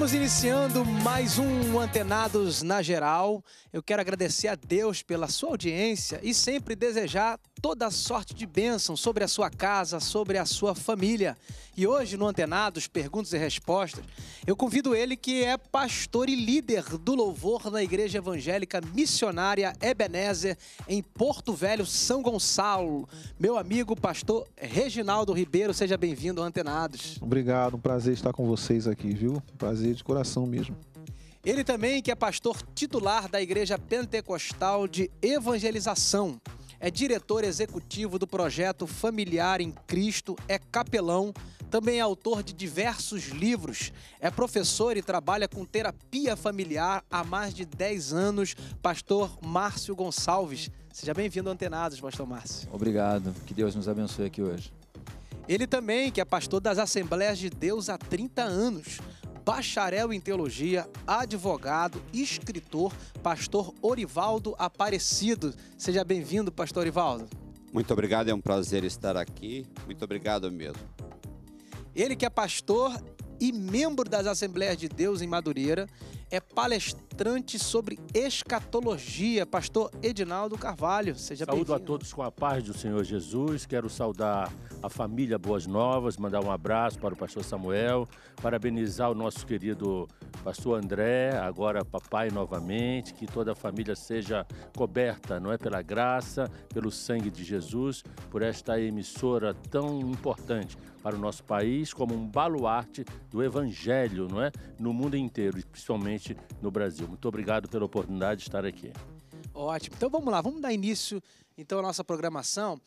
Estamos iniciando mais um Antenados na Geral. Eu quero agradecer a Deus pela sua audiência e sempre desejar toda sorte de bênção sobre a sua casa, sobre a sua família. E hoje no Antenados Perguntas e Respostas, eu convido ele que é pastor e líder do louvor na Igreja Evangélica Missionária Ebenezer em Porto Velho, São Gonçalo. Meu amigo pastor Reginaldo Ribeiro, seja bem-vindo ao Antenados. Obrigado, um prazer estar com vocês aqui, viu? Prazer fazer de coração mesmo. Ele também que é pastor titular da Igreja Pentecostal de Evangelização. É diretor executivo do projeto Familiar em Cristo, é capelão, também é autor de diversos livros, é professor e trabalha com terapia familiar há mais de 10 anos, pastor Márcio Gonçalves. Seja bem-vindo ao Antenados, pastor Márcio. Obrigado, que Deus nos abençoe aqui hoje. Ele também, que é pastor das Assembleias de Deus há 30 anos, bacharel em teologia, advogado, escritor, pastor Orivaldo Aparecido. Seja bem-vindo, pastor Orivaldo. Muito obrigado, é um prazer estar aqui. Muito obrigado mesmo. Ele que é pastor e membro das Assembleias de Deus em Madureira, é palestrante sobre escatologia, pastor Edinaldo Carvalho. Seja bem-vindo. Saúdo bem a todos com a paz do Senhor Jesus. Quero saudar a família Boas Novas, mandar um abraço para o pastor Samuel, parabenizar o nosso querido pastor André, agora papai novamente, que toda a família seja coberta, não é pela graça, pelo sangue de Jesus, por esta emissora tão importante para o nosso país como um baluarte do evangelho, não é? No mundo inteiro e principalmente no Brasil. Muito obrigado pela oportunidade de estar aqui. Ótimo. Então vamos lá, vamos dar início então à nossa programação.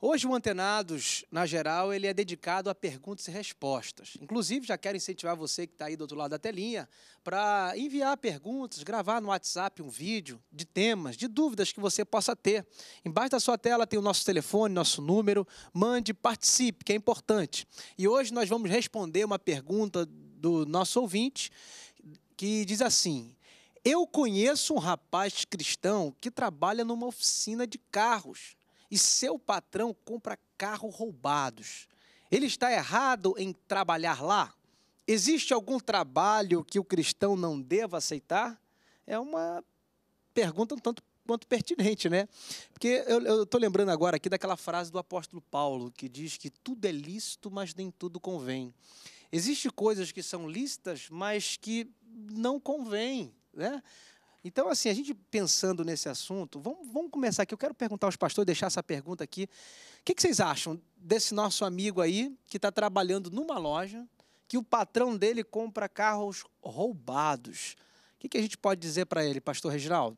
Hoje o Antenados, na geral, ele é dedicado a perguntas e respostas. Inclusive, já quero incentivar você que está aí do outro lado da telinha para enviar perguntas, gravar no WhatsApp um vídeo de temas, de dúvidas que você possa ter. Embaixo da sua tela tem o nosso telefone, nosso número. Mande, participe, que é importante. E hoje nós vamos responder uma pergunta do nosso ouvinte que diz assim: eu conheço um rapaz cristão que trabalha numa oficina de carros e seu patrão compra carro roubados. Ele está errado em trabalhar lá? Existe algum trabalho que o cristão não deva aceitar? É uma pergunta um tanto quanto pertinente, né? Porque eu estou lembrando agora aqui daquela frase do apóstolo Paulo, que diz que tudo é lícito, mas nem tudo convém. Existem coisas que são lícitas, mas que não convém, né? Então, assim, a gente pensando nesse assunto, vamos, vamos começar aqui. Eu quero perguntar aos pastores, deixar essa pergunta aqui. O que, que vocês acham desse nosso amigo aí que está trabalhando numa loja que o patrão dele compra carros roubados? O que, que a gente pode dizer para ele, pastor Reginaldo?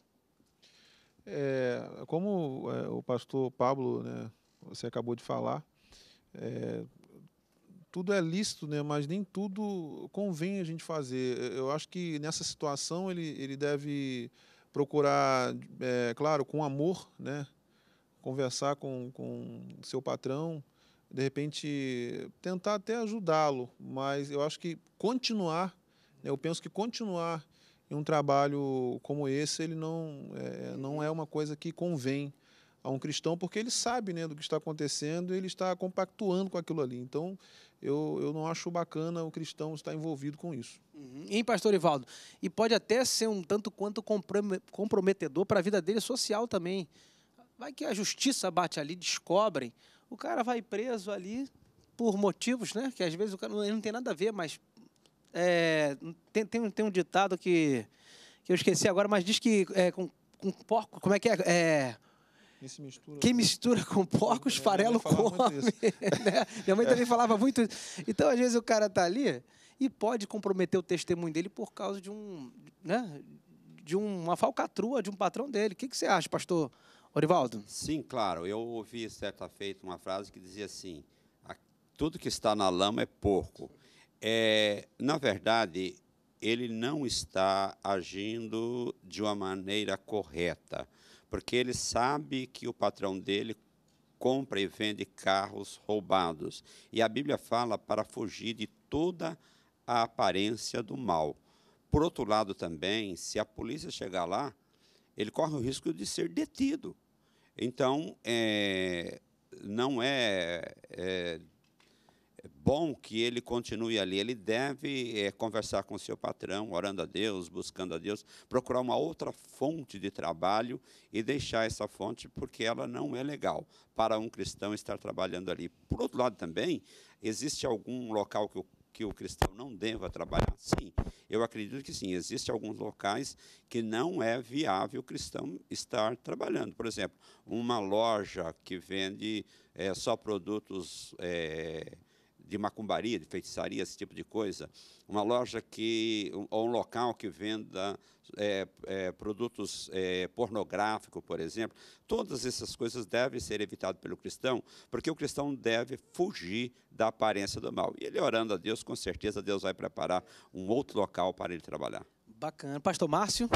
É, como é, o pastor Pablo, né, você acabou de falar, é, tudo é lícito, né? mas nem tudo convém a gente fazer. Eu acho que nessa situação ele, ele deve procurar, é, claro, com amor, né? conversar com, com seu patrão, de repente tentar até ajudá-lo, mas eu acho que continuar, né? eu penso que continuar em um trabalho como esse, ele não é, não é uma coisa que convém a um cristão, porque ele sabe né, do que está acontecendo e ele está compactuando com aquilo ali. Então, eu, eu não acho bacana o cristão estar envolvido com isso. Uhum. Em pastor Ivaldo, e pode até ser um tanto quanto comprometedor para a vida dele social também. Vai que a justiça bate ali, descobrem, o cara vai preso ali por motivos, né? Que às vezes o cara não, não tem nada a ver, mas é, tem, tem, tem, um ditado que, que eu esqueci agora, mas diz que é, com, com porco, como é que é? é Mistura Quem mistura com porcos, farelo come. Né? Minha mãe também falava muito isso. Então, às vezes, o cara tá ali e pode comprometer o testemunho dele por causa de um, né, de uma falcatrua, de um patrão dele. O que, que você acha, pastor Orivaldo? Sim, claro. Eu ouvi certa feita uma frase que dizia assim: tudo que está na lama é porco. É, na verdade, ele não está agindo de uma maneira correta porque ele sabe que o patrão dele compra e vende carros roubados. E a Bíblia fala para fugir de toda a aparência do mal. Por outro lado, também, se a polícia chegar lá, ele corre o risco de ser detido. Então, é, não é, é é bom que ele continue ali. Ele deve é, conversar com seu patrão, orando a Deus, buscando a Deus, procurar uma outra fonte de trabalho e deixar essa fonte, porque ela não é legal para um cristão estar trabalhando ali. Por outro lado, também, existe algum local que o que o cristão não deva trabalhar? Sim, eu acredito que sim. Existem alguns locais que não é viável o cristão estar trabalhando. Por exemplo, uma loja que vende é, só produtos é, de macumbaria, de feitiçaria, esse tipo de coisa, uma loja que ou um local que venda é, é, produtos é, pornográficos, por exemplo, todas essas coisas devem ser evitadas pelo cristão, porque o cristão deve fugir da aparência do mal. E ele orando a Deus, com certeza Deus vai preparar um outro local para ele trabalhar. Bacana. Pastor Márcio?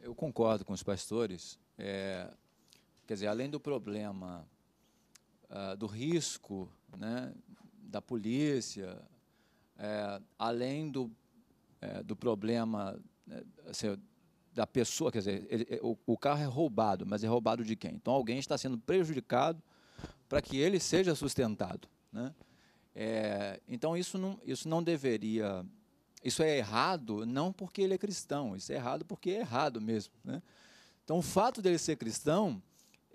Eu concordo com os pastores. É, quer dizer, além do problema, uh, do risco né, da polícia, é, além do, é, do problema é, assim, da pessoa, quer dizer, ele, é, o, o carro é roubado, mas é roubado de quem? Então alguém está sendo prejudicado para que ele seja sustentado. Né? É, então isso não, isso não deveria. Isso é errado não porque ele é cristão, isso é errado porque é errado mesmo. Né? Então o fato dele ser cristão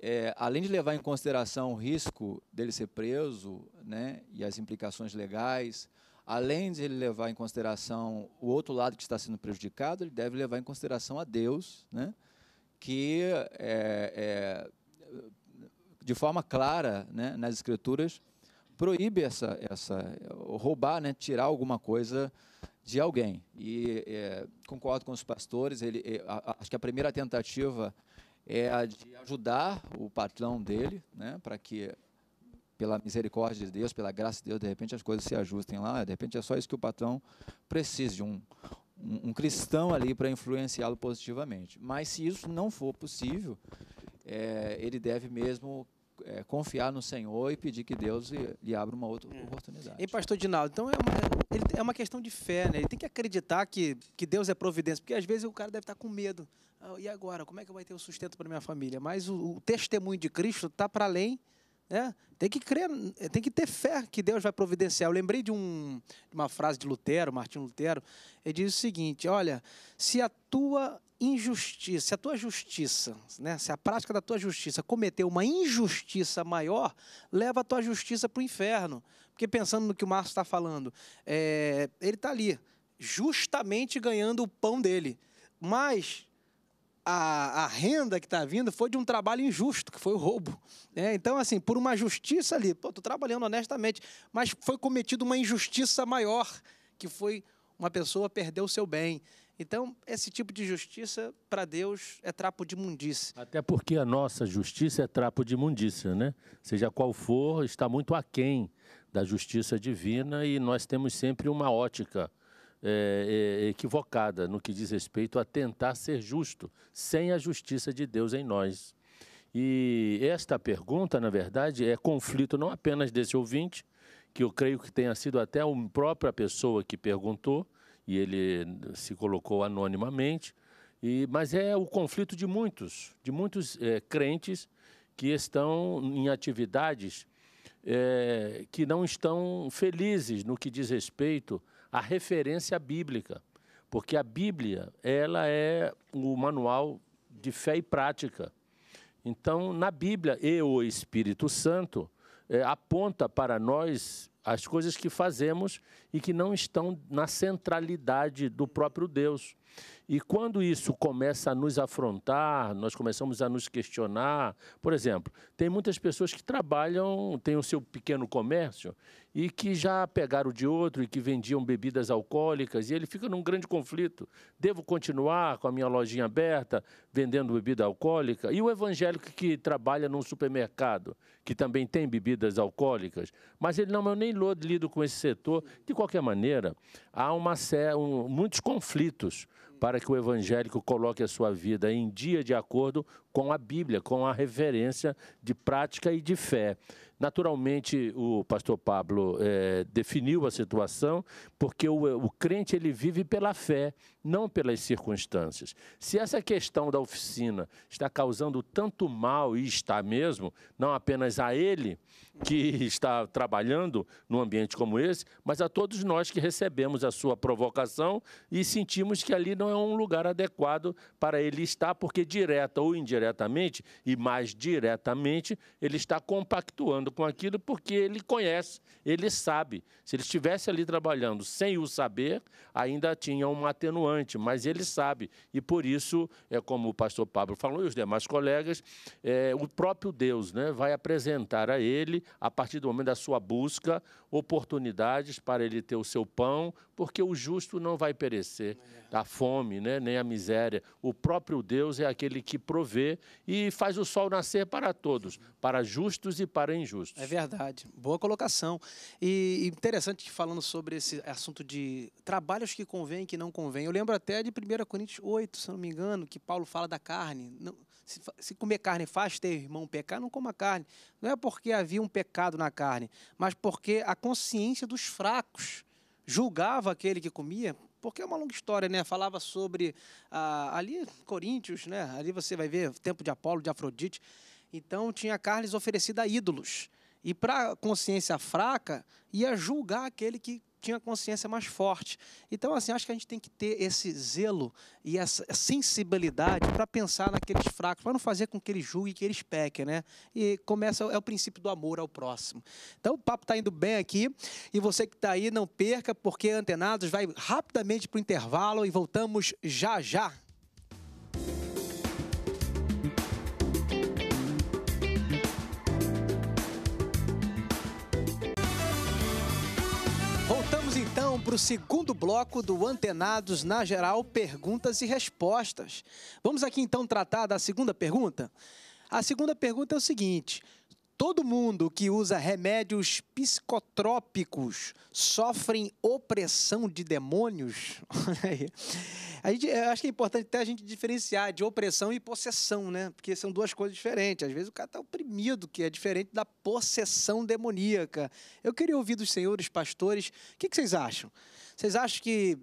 é, além de levar em consideração o risco dele ser preso né, e as implicações legais, além de ele levar em consideração o outro lado que está sendo prejudicado, ele deve levar em consideração a Deus, né, que é, é, de forma clara né, nas Escrituras proíbe essa, essa roubar, né, tirar alguma coisa de alguém. E é, concordo com os pastores, ele, é, acho que a primeira tentativa é a de ajudar o patrão dele, né, para que, pela misericórdia de Deus, pela graça de Deus, de repente as coisas se ajustem lá, de repente é só isso que o patrão precisa, de um, um, um cristão ali para influenciá-lo positivamente. Mas se isso não for possível, é, ele deve mesmo é, confiar no Senhor e pedir que Deus lhe, abra uma outra é. oportunidade. E pastor Dinaldo, então é uma, é uma questão de fé, né? Ele tem que acreditar que, que Deus é providência, porque às vezes o cara deve estar com medo. Ah, e agora? Como é que vai ter o sustento para minha família? Mas o, o testemunho de Cristo está para além. Né? Tem que crer, tem que ter fé que Deus vai providenciar. Eu lembrei de, um, de uma frase de Lutero, Martinho Lutero. Ele diz o seguinte: Olha, se a tua injustiça, se a tua justiça, né, se a prática da tua justiça cometer uma injustiça maior, leva a tua justiça para o inferno. Porque pensando no que o Márcio está falando, é, ele está ali, justamente ganhando o pão dele. Mas a, a renda que está vindo foi de um trabalho injusto, que foi o roubo. Né? Então, assim, por uma justiça ali, estou trabalhando honestamente, mas foi cometida uma injustiça maior, que foi uma pessoa perder o seu bem. Então, esse tipo de justiça, para Deus, é trapo de imundícia. Até porque a nossa justiça é trapo de imundícia, né? Seja qual for, está muito aquém da justiça divina e nós temos sempre uma ótica é, é, equivocada no que diz respeito a tentar ser justo, sem a justiça de Deus em nós. E esta pergunta, na verdade, é conflito não apenas desse ouvinte, que eu creio que tenha sido até a própria pessoa que perguntou, e ele se colocou anonimamente, e, mas é o conflito de muitos, de muitos é, crentes que estão em atividades é, que não estão felizes no que diz respeito a referência bíblica, porque a Bíblia ela é o manual de fé e prática. Então, na Bíblia e o Espírito Santo é, aponta para nós as coisas que fazemos e que não estão na centralidade do próprio Deus. E quando isso começa a nos afrontar, nós começamos a nos questionar. Por exemplo, tem muitas pessoas que trabalham, têm o seu pequeno comércio e que já pegaram de outro e que vendiam bebidas alcoólicas e ele fica num grande conflito. Devo continuar com a minha lojinha aberta vendendo bebida alcoólica? E o evangélico que trabalha num supermercado, que também tem bebidas alcoólicas, mas ele não, eu nem lido com esse setor. De qualquer maneira, há uma, muitos conflitos para que o evangélico coloque a sua vida em dia de acordo com a Bíblia, com a referência de prática e de fé. Naturalmente, o pastor Pablo é, definiu a situação porque o, o crente ele vive pela fé não pelas circunstâncias. Se essa questão da oficina está causando tanto mal, e está mesmo, não apenas a ele que está trabalhando num ambiente como esse, mas a todos nós que recebemos a sua provocação e sentimos que ali não é um lugar adequado para ele estar, porque direta ou indiretamente, e mais diretamente, ele está compactuando com aquilo porque ele conhece, ele sabe. Se ele estivesse ali trabalhando sem o saber, ainda tinha um atenuante mas ele sabe. E por isso, é como o pastor Pablo falou e os demais colegas, é, o próprio Deus né, vai apresentar a ele, a partir do momento da sua busca, oportunidades para ele ter o seu pão, porque o justo não vai perecer da fome, né, nem a miséria. O próprio Deus é aquele que provê e faz o sol nascer para todos, para justos e para injustos. É verdade. Boa colocação. E interessante falando sobre esse assunto de trabalhos que convém e que não convém. Eu lembro lembro até de 1 Coríntios 8, se não me engano, que Paulo fala da carne. Não, se, se, comer carne é faz ter irmão pecar, não coma carne. Não é porque havia um pecado na carne, mas porque a consciência dos fracos julgava aquele que comia. Porque é uma longa história, né? Falava sobre ah, ali Coríntios, né? Ali você vai ver o tempo de Apolo, de Afrodite. Então tinha carnes oferecidas a ídolos. E para a consciência fraca, ia julgar aquele que tinha consciência mais forte. Então, assim, acho que a gente tem que ter esse zelo e essa sensibilidade para pensar naqueles fracos, para não fazer com que eles julguem que eles pequem, né? E começa, é o princípio do amor ao próximo. Então, o papo está indo bem aqui. E você que está aí, não perca, porque Antenados vai rapidamente para o intervalo e voltamos já já. para o segundo bloco do Antenados na Geral Perguntas e Respostas. Vamos aqui então tratar da segunda pergunta? A segunda pergunta é o seguinte: Todo mundo que usa remédios psicotrópicos sofre opressão de demônios? a gente, acho que é importante até a gente diferenciar de opressão e possessão, né? Porque são duas coisas diferentes. Às vezes o cara está oprimido, que é diferente da possessão demoníaca. Eu queria ouvir dos senhores pastores, o que, que vocês acham? Vocês acham que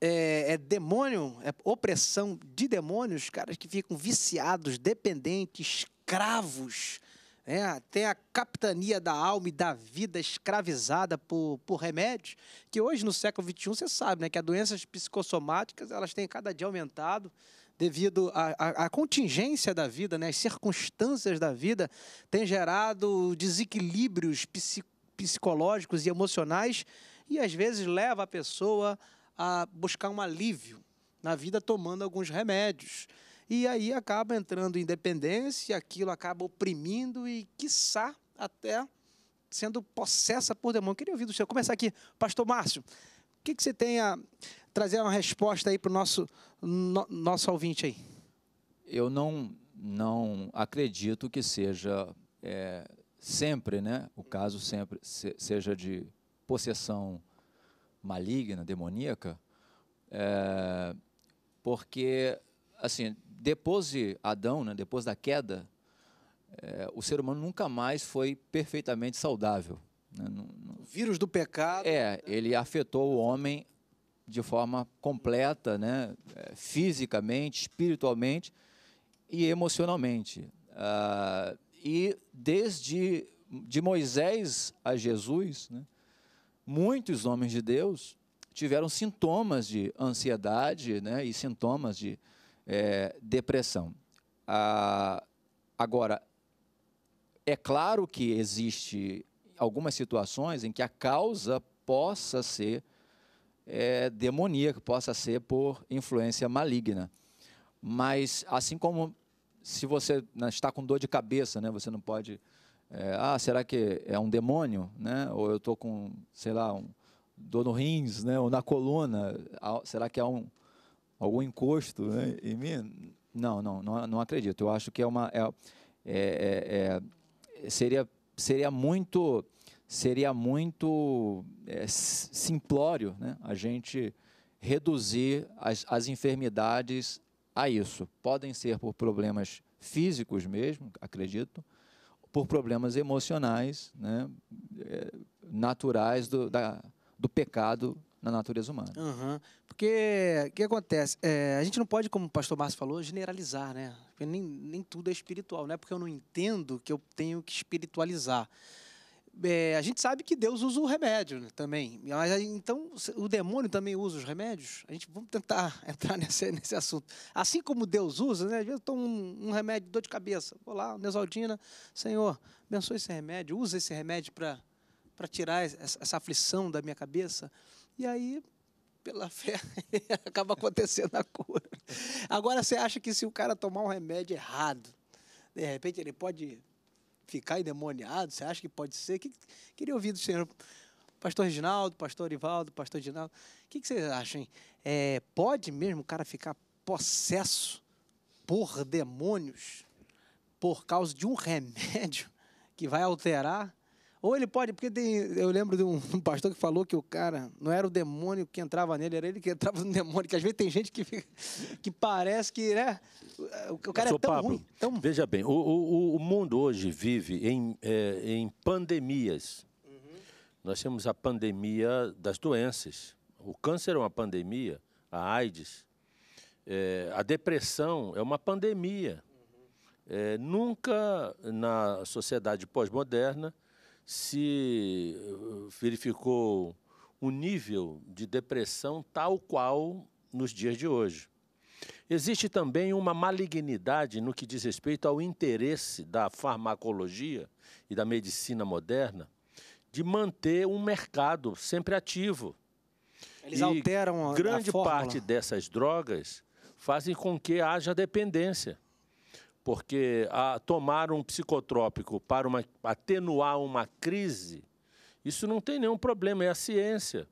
é, é, demônio, é opressão de demônios, caras que ficam viciados, dependentes, escravos né, a capitania da alma e da vida escravizada por, por remédios, que hoje no século XXI você sabe né, que as doenças psicossomáticas elas têm cada dia aumentado devido à, contingência da vida, né, as circunstâncias da vida, têm gerado desequilíbrios psicológicos e emocionais e às vezes leva a pessoa a buscar um alívio na vida tomando alguns remédios. E aí acaba entrando independência, aquilo acaba oprimindo e, quiçá, até sendo possessa por demônio. Queria ouvir do senhor. Começar aqui, pastor Márcio. O que, que você tem a trazer uma resposta aí para o nosso, no, nosso ouvinte aí? Eu não, não acredito que seja é, sempre, né? O caso sempre se, seja de possessão maligna, demoníaca, é, porque assim depois de Adão, né, depois da queda, é, o ser humano nunca mais foi perfeitamente saudável. Né, O vírus do pecado. É, né? ele afetou o homem de forma completa, né, eh, fisicamente, espiritualmente e emocionalmente. Ah, e desde de Moisés a Jesus, né, muitos homens de Deus tiveram sintomas de ansiedade né, e sintomas de é, depressão. Ah, agora, é claro que existe algumas situações em que a causa possa ser é, demoníaca, possa ser por influência maligna. Mas assim como se você né, está com dor de cabeça, né, você não pode, é, ah, será que é um demônio, né? Ou eu estou com, sei lá, um, dor no rins, né? Ou na coluna, será que é um algum encosto né, uhum. em mim? Não, não, não, não, acredito. Eu acho que é uma. É, é, é, é seria, seria muito. Seria muito é, simplório né, a gente reduzir as, as enfermidades a isso. Podem ser por problemas físicos mesmo, acredito, por problemas emocionais, né, naturais do, da, do pecado na natureza humana. Uhum. Porque o que acontece? É, a gente não pode, como o pastor Márcio falou, generalizar, né? Porque nem, nem tudo é espiritual, não é porque eu não entendo que eu tenho que espiritualizar. É, a gente sabe que Deus usa o remédio né, também. Mas, então, o demônio também usa os remédios? A gente vamos tentar entrar nesse, nesse assunto. Assim como Deus usa, né? Às vezes eu tomo um, um remédio de dor de cabeça. Vou lá, Nesaldina, Senhor, abençoe esse remédio, usa esse remédio para tirar essa, essa aflição da minha cabeça. E aí, pela fé, acaba acontecendo a cura. Agora, você acha que se o cara tomar um remédio errado, de repente ele pode ficar endemoniado? Você acha que pode ser? Que, queria ouvir do senhor, pastor Reginaldo, pastor Ivaldo, pastor Reginaldo. O que, que vocês acham? É, pode mesmo o cara ficar possesso por demônios por causa de um remédio que vai alterar ou ele pode, porque tem, eu lembro de um, pastor que falou que o cara não era o demônio que entrava nele, era ele que entrava no demônio. Que às vezes tem gente que, que parece que, né? O, cara é tão Pablo, ruim. Tão... Veja bem, o, o, o, mundo hoje vive em, é, em pandemias. Uhum. Nós temos a pandemia das doenças. O câncer é uma pandemia, a AIDS. É, a depressão é uma pandemia. Uhum. É, nunca na sociedade pós-moderna se eh, verificou um nível de depressão tal qual nos dias de hoje. Existe também uma malignidade no que diz respeito ao interesse da farmacologia e da medicina moderna de manter um mercado sempre ativo. Eles e alteram a grande a parte dessas drogas fazem com que haja dependência porque a, tomar um psicotrópico para uma, atenuar uma crise, isso não tem nenhum problema, é a ciência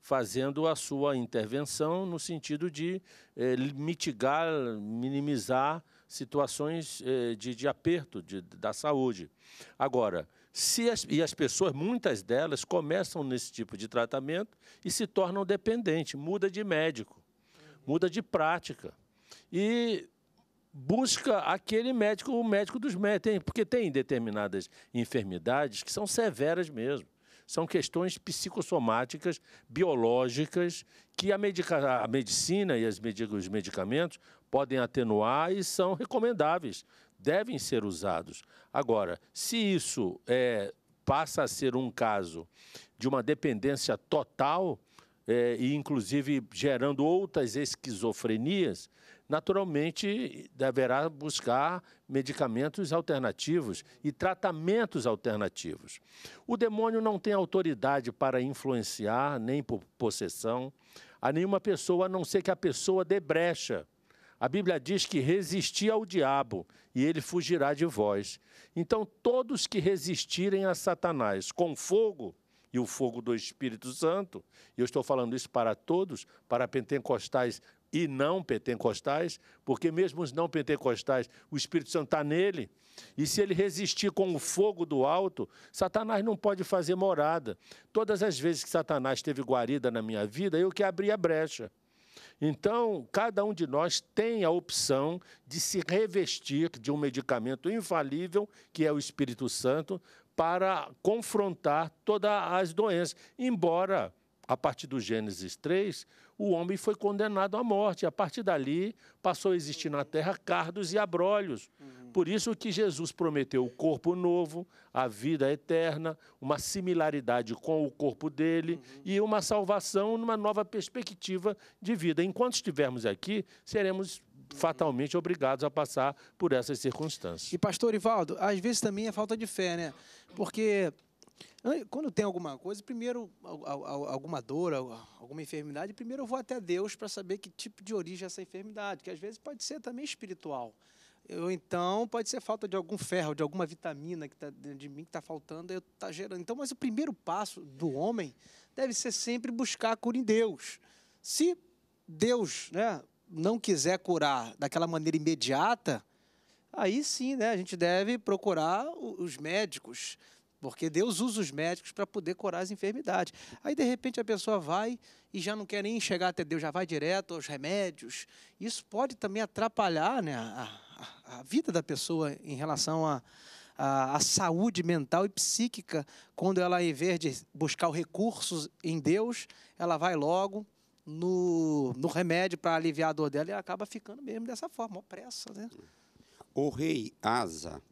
fazendo a sua intervenção no sentido de eh, mitigar, minimizar situações eh, de, de, aperto de, da saúde. Agora, se as, e as pessoas, muitas delas, começam nesse tipo de tratamento e se tornam dependentes, muda de médico, muda de prática. E busca aquele médico, o médico dos médicos, porque tem determinadas enfermidades que são severas mesmo. São questões psicossomáticas, biológicas, que a, medica, a medicina e medic os medicamentos podem atenuar e são recomendáveis, devem ser usados. Agora, se isso é, passa a ser um caso de uma dependência total, é, e inclusive gerando outras esquizofrenias, naturalmente deverá buscar medicamentos alternativos e tratamentos alternativos. O demônio não tem autoridade para influenciar, nem por possessão, a nenhuma pessoa, a não ser que a pessoa dê brecha. A Bíblia diz que resisti ao diabo e ele fugirá de vós. Então, todos que resistirem a Satanás com fogo, e o fogo do Espírito Santo, e eu estou falando isso para todos, para pentecostais e não pentecostais, porque mesmo os não pentecostais, o Espírito Santo está nele. E se ele resistir com o fogo do alto, Satanás não pode fazer morada. Todas as vezes que Satanás teve guarida na minha vida, eu que abri a brecha. Então, cada um de nós tem a opção de se revestir de um medicamento infalível, que é o Espírito Santo, para confrontar todas as doenças. Embora, a partir do Gênesis 3, o homem foi condenado à morte. A partir dali, passou a existir na terra cardos e abrolhos. Uhum. Por isso que Jesus prometeu o corpo novo, a vida eterna, uma similaridade com o corpo dele uhum. e uma salvação numa nova perspectiva de vida. Enquanto estivermos aqui, seremos uhum. fatalmente obrigados a passar por essas circunstâncias. E pastor Ivaldo, às vezes também é falta de fé, né? Porque quando tem alguma coisa, primeiro, alguma dor, alguma enfermidade, primeiro eu vou até Deus para saber que tipo de origem é essa enfermidade, que às vezes pode ser também espiritual. Ou então pode ser falta de algum ferro, de alguma vitamina que tá dentro de mim que está faltando, eu tá gerando. Então, mas o primeiro passo do homem deve ser sempre buscar a cura em Deus. Se Deus né, não quiser curar daquela maneira imediata, aí sim né, a gente deve procurar os médicos, porque Deus usa os médicos para poder curar as enfermidades. Aí, de repente, a pessoa vai e já não quer nem chegar até Deus, já vai direto aos remédios. Isso pode também atrapalhar né, a, a, vida da pessoa em relação a, a, a, saúde mental e psíquica, quando ela, em vez de buscar recursos em Deus, ela vai logo no, no remédio para aliviar a dor dela e acaba ficando mesmo dessa forma, opressa. Né? O rei Asa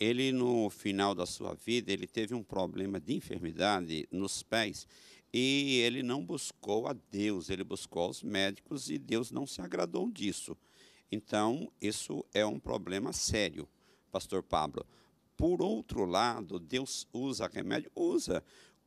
ele no final da sua vida, ele teve um problema de enfermidade nos pés e ele não buscou a Deus, ele buscou os médicos e Deus não se agradou disso. Então, isso é um problema sério, pastor Pablo. Por outro lado, Deus usa remédio? Usa.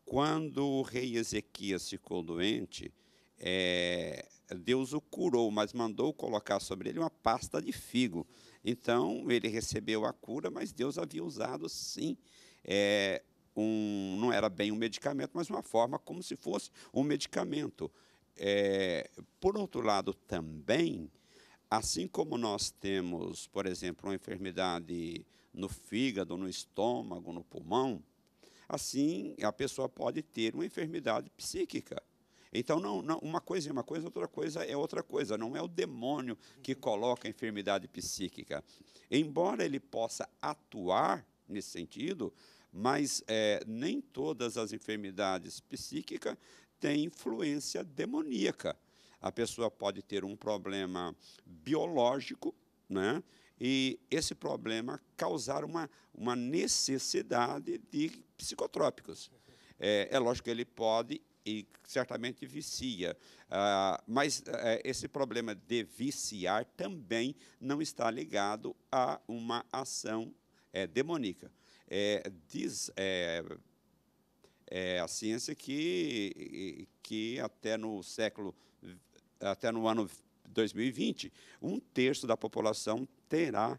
Quando o rei Ezequias ficou doente, é, Deus o curou, mas mandou colocar sobre ele uma pasta de figo. Então, ele recebeu a cura, mas Deus havia usado, sim, é, um, não era bem um medicamento, mas uma forma como se fosse um medicamento. É, por outro lado, também, assim como nós temos, por exemplo, uma enfermidade no fígado, no estômago, no pulmão, assim a pessoa pode ter uma enfermidade psíquica. Então, não, não, uma coisa é uma coisa, outra coisa é outra coisa. Não é o demônio que uhum. coloca a enfermidade psíquica. Embora ele possa atuar nesse sentido, mas é, nem todas as enfermidades psíquicas têm influência demoníaca. A pessoa pode ter um problema biológico, né? e esse problema causar uma, uma necessidade de psicotrópicos. É, é lógico que ele pode e certamente vicia. Ah, mas eh, esse problema de viciar também não está ligado a uma ação é, eh, demoníaca. É, diz eh, é, a ciência que, que até no século, até no ano 2020, um terço da população terá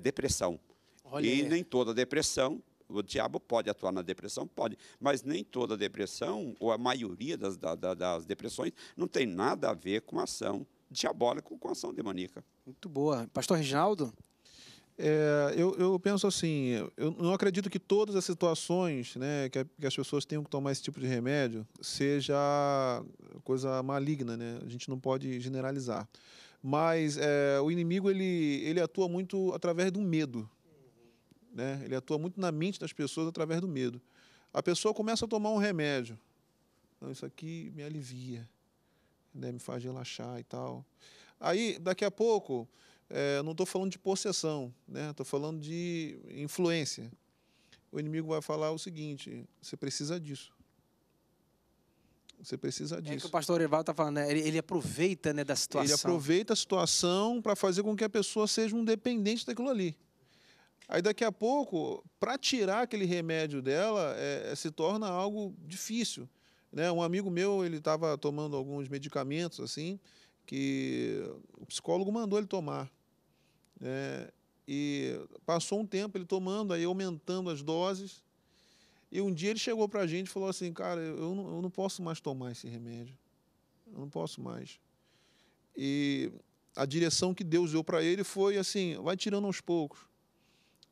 depressão. Olha. E nem toda depressão o diabo pode atuar na depressão? Pode. Mas nem toda depressão, ou a maioria das, da, das depressões, não tem nada a ver com ação diabólica ou com ação demoníaca. Muito boa. Pastor Reginaldo? É, eu, eu, penso assim, eu não acredito que todas as situações né, que, que, as pessoas tenham que tomar esse tipo de remédio seja coisa maligna, né? A gente não pode generalizar. Mas é, o inimigo, ele, ele atua muito através do medo, né? Ele atua muito na mente das pessoas através do medo. A pessoa começa a tomar um remédio. Não, isso aqui me alivia, né? me faz relaxar e tal. Aí, daqui a pouco, é, não estou falando de possessão, estou né? falando de influência. O inimigo vai falar o seguinte: você precisa disso. Você precisa disso. É que o pastor Eval está falando, né? ele, ele, aproveita né, da situação. Ele aproveita a situação para fazer com que a pessoa seja um dependente daquilo ali. Aí daqui a pouco, para tirar aquele remédio dela, é, é, se torna algo difícil. Né? Um amigo meu, ele estava tomando alguns medicamentos assim, que o psicólogo mandou ele tomar. Né? E passou um tempo ele tomando, aí aumentando as doses. E um dia ele chegou para a gente e falou assim, cara, eu não, eu não posso mais tomar esse remédio. Eu não posso mais. E a direção que Deus deu para ele foi assim, vai tirando aos poucos.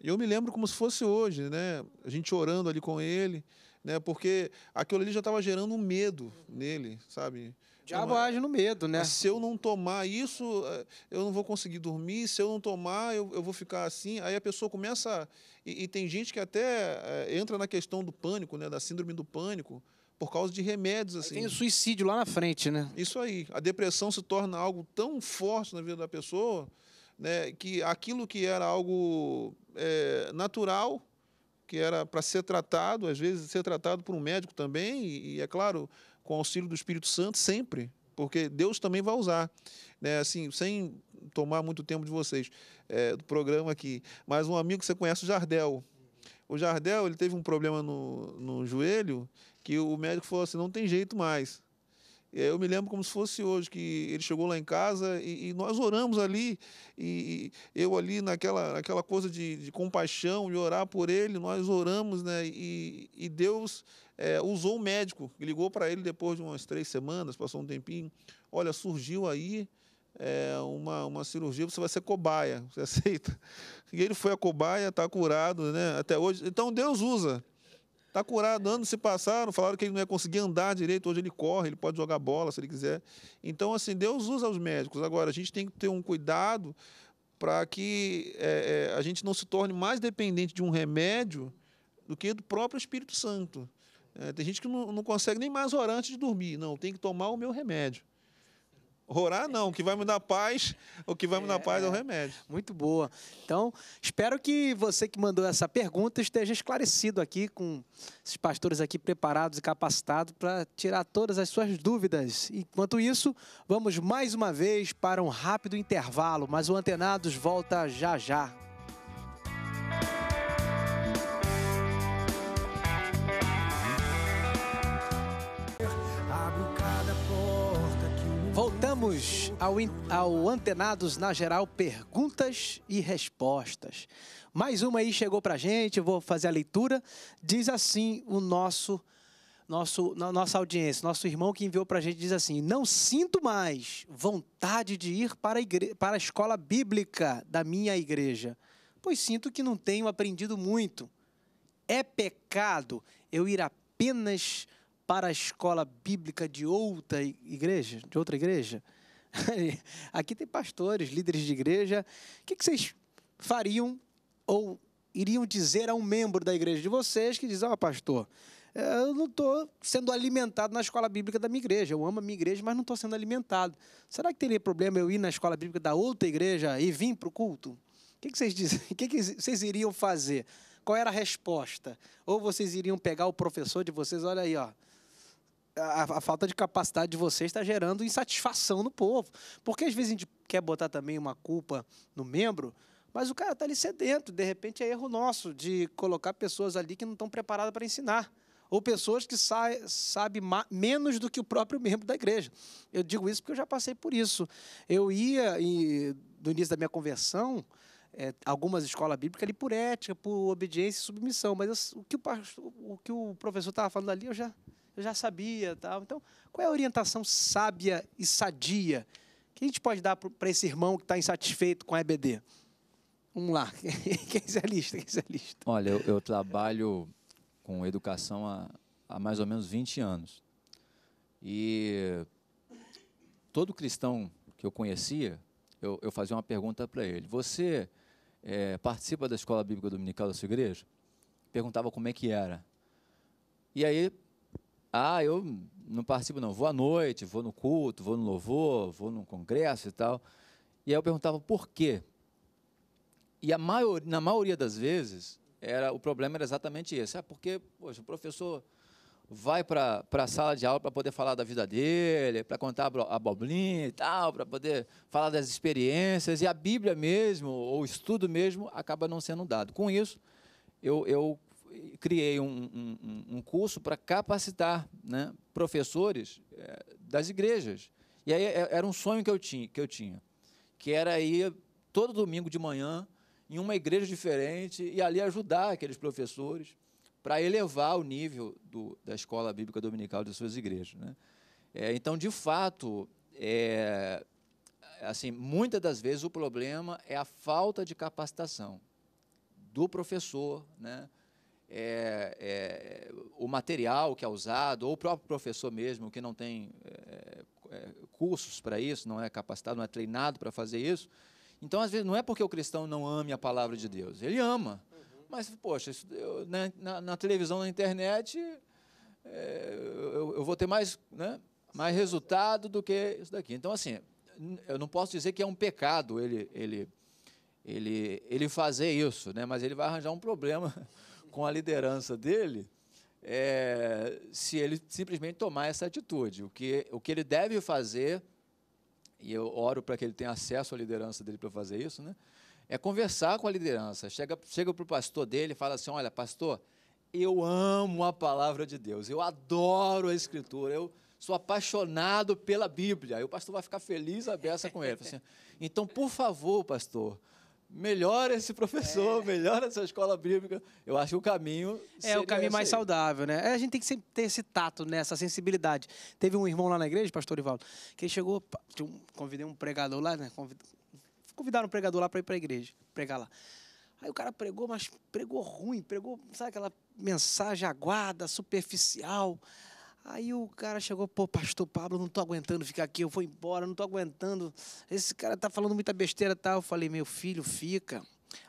Eu me lembro como se fosse hoje, né? A gente orando ali com ele, né? Porque aquilo ali já estava gerando um medo nele, sabe? O diabo age no medo, né? Se eu não tomar isso, eh, eu não vou conseguir dormir. Se eu não tomar, eu, eu vou ficar assim. Aí a pessoa começa. E, e, tem gente que até é, entra na questão do pânico, né? Da síndrome do pânico por causa de remédios assim. Aí tem o suicídio lá na frente, né? Isso aí. A depressão se torna algo tão forte na vida da pessoa né, que aquilo que era algo é, natural, que era para ser tratado, às vezes ser tratado por um médico também, e, e é claro, com auxílio do Espírito Santo sempre, porque Deus também vai usar. Né? Assim, sem tomar muito tempo de vocês, é, do programa aqui. Mas um amigo que você conhece, o Jardel. O Jardel, ele teve um problema no, no joelho, que o médico falou assim, não tem jeito mais. É, eu me lembro como se fosse hoje, que ele chegou lá em casa e, e nós oramos ali, e, e, eu ali naquela, naquela coisa de, de, compaixão e orar por ele, nós oramos, né? E, e Deus é, usou um médico, ligou para ele depois de umas três semanas, passou um tempinho. Olha, surgiu aí é, uma, uma cirurgia, você vai ser cobaia, você aceita? E ele foi a cobaia, está curado, né? Até hoje. Então Deus usa. Tá curado, anos se passaram, falaram que ele não ia conseguir andar direito, hoje ele corre, ele pode jogar bola se ele quiser. Então, assim, Deus usa os médicos. Agora, a gente tem que ter um cuidado para que é, é, a gente não se torne mais dependente de um remédio do que do próprio Espírito Santo. É, tem gente que não, não consegue nem mais orar antes de dormir. Não, tem que tomar o meu remédio. Orar não, o que vai me dar paz, o que vai me dar é. paz é o remédio. Muito boa. Então, espero que você que mandou essa pergunta esteja esclarecido aqui com esses pastores aqui preparados e capacitados para tirar todas as suas dúvidas. Enquanto isso, vamos mais uma vez para um rápido intervalo, mas o Antenados volta já já. Vamos ao, ao Antenados na Geral Perguntas e Respostas. Mais uma aí chegou para a gente, eu vou fazer a leitura. Diz assim o nosso, nosso nossa audiência, nosso irmão que enviou para a gente, diz assim, não sinto mais vontade de ir para a, igre para a escola bíblica da minha igreja, pois sinto que não tenho aprendido muito. É pecado eu ir apenas para a escola bíblica de outra igreja, de outra igreja? Aqui tem pastores, líderes de igreja. O que, vocês fariam ou iriam dizer a um membro da igreja de vocês que diz: Ó, oh, pastor, eh, eu não estou sendo alimentado na escola bíblica da minha igreja. Eu amo a minha igreja, mas não estou sendo alimentado. Será que teria problema eu ir na escola bíblica da outra igreja e vir para o culto? O que, vocês dizem? O que vocês iriam fazer? Qual era a resposta? Ou vocês iriam pegar o professor de vocês, olha aí, ó, a, a, falta de capacidade de vocês está gerando insatisfação no povo. Porque às vezes a gente quer botar também uma culpa no membro, mas o cara está ali sedento. De repente é erro nosso de colocar pessoas ali que não estão preparadas para ensinar. Ou pessoas que sa sabem menos do que o próprio membro da igreja. Eu digo isso porque eu já passei por isso. Eu ia, e, no início da minha conversão, é, algumas escolas bíblicas ali por ética, por obediência e submissão. Mas eu, o, que o, o, que o professor estava falando ali, eu já eu já sabia. Tal. Então, qual é a orientação sábia e sadia que a gente pode dar para esse irmão que está insatisfeito com a EBD? Vamos lá, quem é lista? Quem é lista? Olha, eu, eu trabalho com educação há, há mais ou menos 20 anos. E todo cristão que eu conhecia, eu, eu fazia uma pergunta para ele: Você é, participa da escola bíblica dominical da sua igreja? Perguntava como é que era. E aí ah, eu não participo não, vou à noite, vou no culto, vou no louvor, vou no congresso e tal. E aí eu perguntava por quê. E maior, na maioria das vezes, era, o problema era exatamente esse. Ah, porque poxa, o professor vai para a sala de aula para poder falar da vida dele, para contar a boblinha e tal, para poder falar das experiências, e a Bíblia mesmo, ou o estudo mesmo, acaba não sendo dado. Com isso, eu, eu criei um, um, um curso para capacitar né, professores eh, das igrejas. E aí eh, era um sonho que eu tinha, que eu tinha, que era ir todo domingo de manhã em uma igreja diferente e ali ajudar aqueles professores para elevar o nível do, da escola bíblica dominical de suas igrejas. Né? É, então, de fato, é, assim, muitas das vezes o problema é a falta de capacitação do professor, né? é, é, o material que é usado, ou o próprio professor mesmo, que não tem é, é cursos para isso, não é capacitado, não é treinado para fazer isso. Então, às vezes, não é porque o cristão não ame a palavra de Deus, ele ama. Uhum. Mas, poxa, isso, eu, na, né, na, na, televisão, na internet, é, eu, eu, vou ter mais, né, mais resultado do que isso daqui. Então, assim, eu não posso dizer que é um pecado ele, ele, ele, ele fazer isso, né, mas ele vai arranjar um problema com a liderança dele, é, se ele simplesmente tomar essa atitude. O que, o que ele deve fazer, e eu oro para que ele tenha acesso à liderança dele para fazer isso, né? é conversar com a liderança. Chega, chega para o pastor dele e fala assim: Olha, pastor, eu amo a palavra de Deus, eu adoro a escritura, eu sou apaixonado pela Bíblia. E o pastor vai ficar feliz a beça com ele. Assim, então, por favor, pastor, melhora esse professor, é. melhora essa escola bíblica. Eu acho que o caminho é o caminho mais aí. saudável, né? É, a gente tem que sempre ter esse tato, né? Essa sensibilidade. Teve um irmão lá na igreja, Pastor Ivaldo, que chegou, convidei um pregador lá, né? Convidaram um pregador lá para ir para a igreja pregar lá. Aí o cara pregou, mas pregou ruim, pregou, sabe aquela mensagem aguada, superficial. Aí o cara chegou, pô, pastor Pablo, não tô aguentando ficar aqui, eu vou embora, não tô aguentando. Esse cara tá falando muita besteira tal. Tá? Eu falei, meu filho, fica.